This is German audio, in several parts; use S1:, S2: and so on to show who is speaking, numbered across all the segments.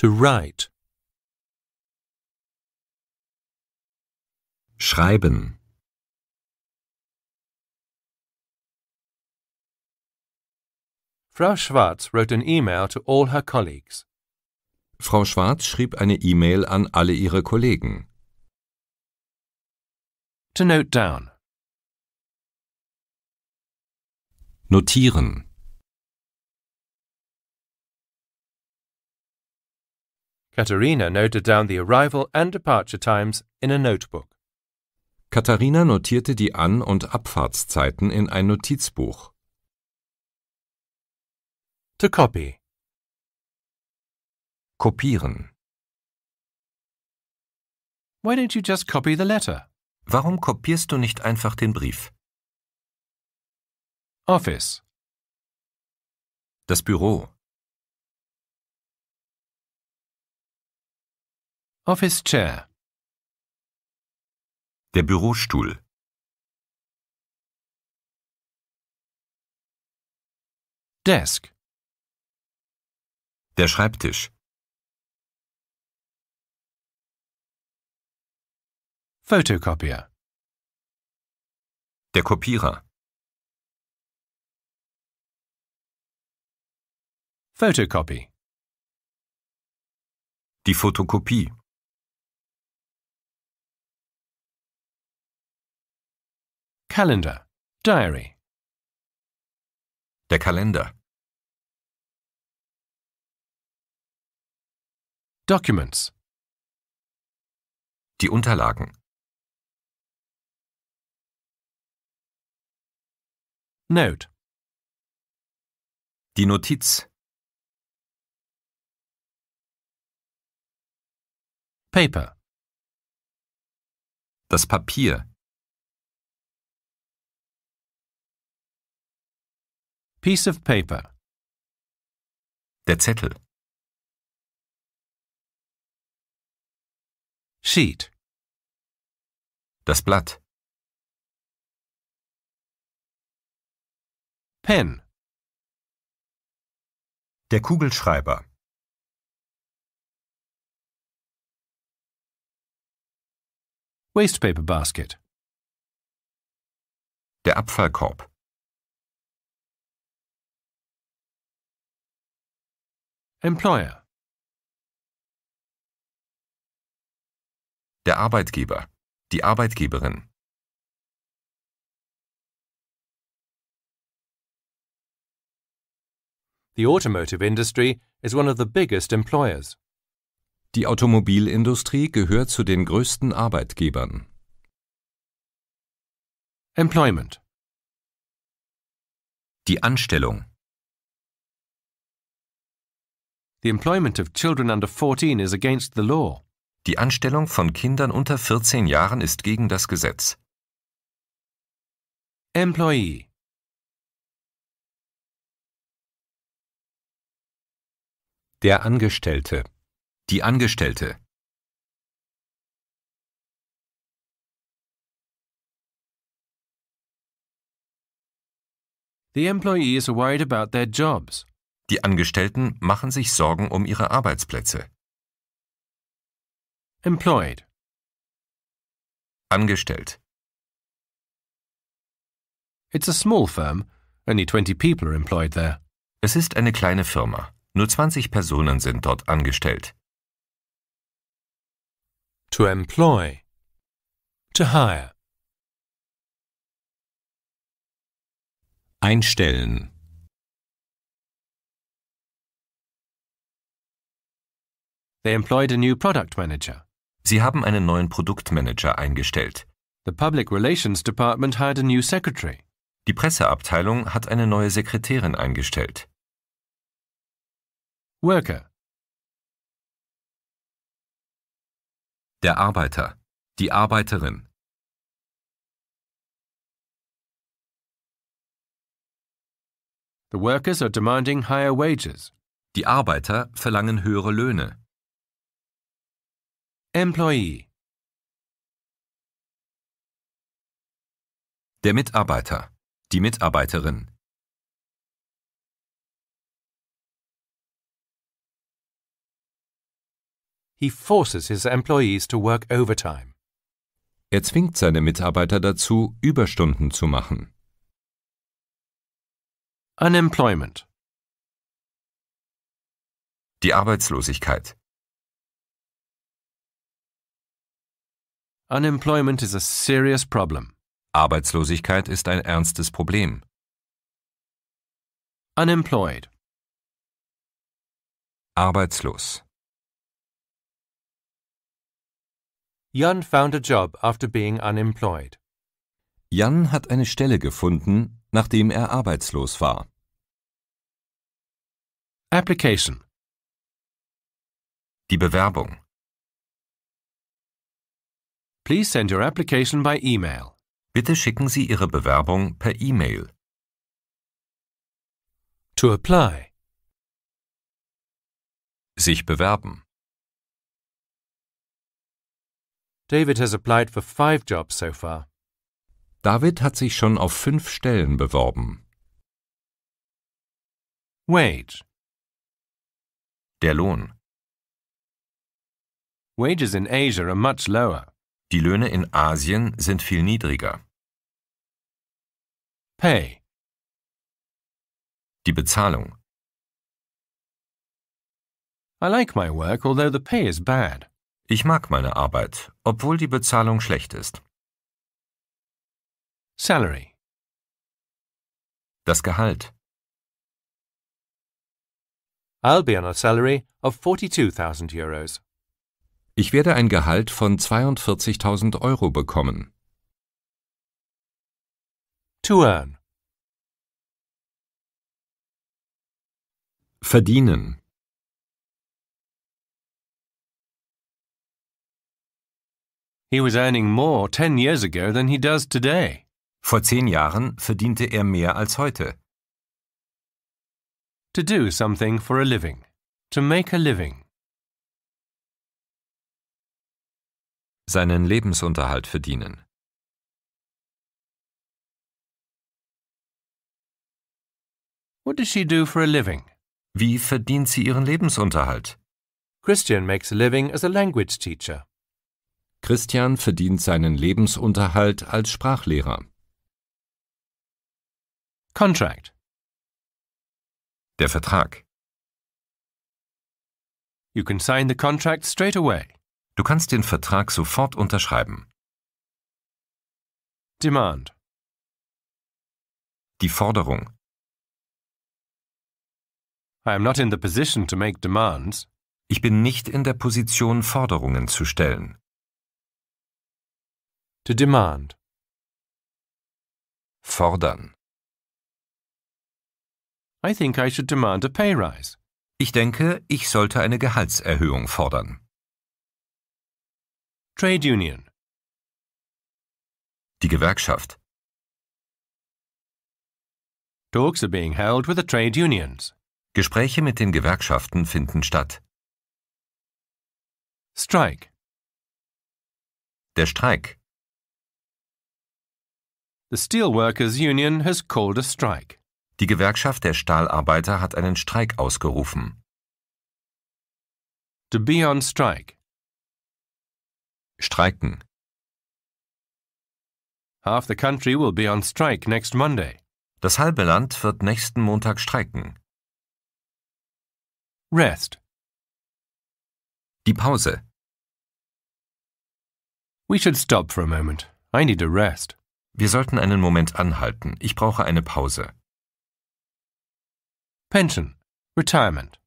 S1: To write. Schreiben. Frau Schwarz wrote an email to all her colleagues. Frau Schwarz schrieb eine E-Mail an alle ihre Kollegen. To note down. Notieren. Katharina noted down the arrival and departure times in a notebook. Katharina notierte die An- und Abfahrtszeiten in ein Notizbuch. To copy. Kopieren. Why don't you just copy the letter? Warum kopierst du nicht einfach den Brief? Office. Das Büro. Office Chair. Der Bürostuhl. Desk. Der Schreibtisch. Fotokopier. Der Kopierer. Photocopy. Die Fotokopie. Calendar, Diary. Der Kalender. Documents. Die Unterlagen. Note. Die Notiz. Paper. Das Papier. Piece of paper. Der Zettel. Sheet. Das Blatt. Pen. Der Kugelschreiber. Wastepaper Basket. Der Abfallkorb. Employer. Der Arbeitgeber. Die Arbeitgeberin. The automotive industry is one of the biggest employers. Die Automobilindustrie gehört zu den größten Arbeitgebern. Employment. Die Anstellung. The employment of children under 14 is against the law. Die Anstellung von Kindern unter 14 Jahren ist gegen das Gesetz. Employee Der Angestellte. Die Angestellte. The employee is worried about their jobs. Die Angestellten machen sich Sorgen um ihre Arbeitsplätze. Employed. Angestellt. It's a small firm. Only 20 people are employed there. Es ist eine kleine Firma. Nur 20 Personen sind dort angestellt. To employ. To hire. Einstellen. They employed a new product manager. Sie haben einen neuen Produktmanager eingestellt. The Public Relations Department hired a new secretary. Die Presseabteilung hat eine neue Sekretärin eingestellt. Worker. Der Arbeiter. Die Arbeiterin. The workers are demanding higher wages. Die Arbeiter verlangen höhere Löhne. Employee. Der Mitarbeiter. Die Mitarbeiterin. He forces his employees to work overtime. Er zwingt seine Mitarbeiter dazu, Überstunden zu machen. Unemployment. Die Arbeitslosigkeit. Unemployment is a serious problem. Arbeitslosigkeit ist ein ernstes Problem. Unemployed. Arbeitslos. Jan found a job after being unemployed. Jan hat eine Stelle gefunden, nachdem er arbeitslos war. Application. Die Bewerbung. Please send your application by email. Bitte schicken Sie Ihre Bewerbung per E-Mail. To apply. Sich bewerben. David has applied for five jobs so far. David hat sich schon auf fünf Stellen beworben. Wage. Der Lohn. Wages in Asia are much lower. Die Löhne in Asien sind viel niedriger. Pay. Die Bezahlung. I like my work, although the pay is bad. Ich mag meine Arbeit, obwohl die Bezahlung schlecht ist. Salary. Das Gehalt. I'll be on a salary of 42,000 euros. Ich werde ein Gehalt von 42.000 Euro bekommen. To earn. Verdienen. He was earning more 10 years ago than he does today. Vor zehn Jahren verdiente er mehr als heute. To do something for a living. To make a living. seinen Lebensunterhalt verdienen. What does she do for a living? Wie verdient sie ihren Lebensunterhalt? Christian makes a living as a language teacher. Christian verdient seinen Lebensunterhalt als Sprachlehrer. Contract. Der Vertrag. You can sign the contract straight away. Du kannst den Vertrag sofort unterschreiben. Demand. Die Forderung. I am not in the position to make demands. Ich bin nicht in der Position, Forderungen zu stellen. To demand. Fordern. I think I should demand a pay rise. Ich denke, ich sollte eine Gehaltserhöhung fordern. Trade Union. Die Gewerkschaft. Talks are being held with the trade unions. Gespräche mit den Gewerkschaften finden statt. Strike. Der Streik. The Steelworkers Union has called a strike. Die Gewerkschaft der Stahlarbeiter hat einen Streik ausgerufen. To be on strike. Streiken. Half the country will be on strike next Monday. Das halbe Land wird nächsten Montag streiken. Rest. Die Pause. We should stop for a moment. I need a rest. Wir sollten einen Moment anhalten. Ich brauche eine Pause. Pension. Retirement.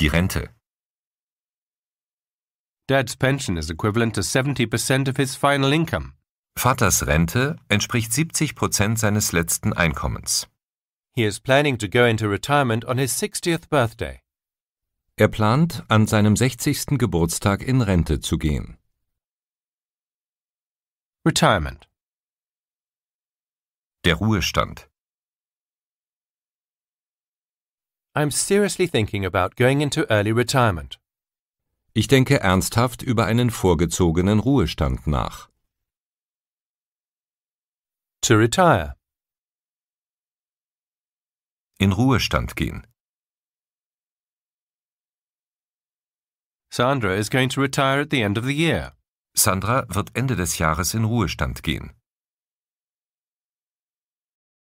S1: Die Rente. Dad's pension is equivalent to 70% of his final income. Vaters Rente entspricht 70 Prozent seines letzten Einkommens. He is planning to go into retirement on his 60th birthday. Er plant, an seinem 60. Geburtstag in Rente zu gehen. Retirement. Der Ruhestand. I'm seriously thinking about going into early retirement. Ich denke ernsthaft über einen vorgezogenen Ruhestand nach. To retire. In Ruhestand gehen. Sandra is going to retire at the end of the year. Sandra wird Ende des Jahres in Ruhestand gehen.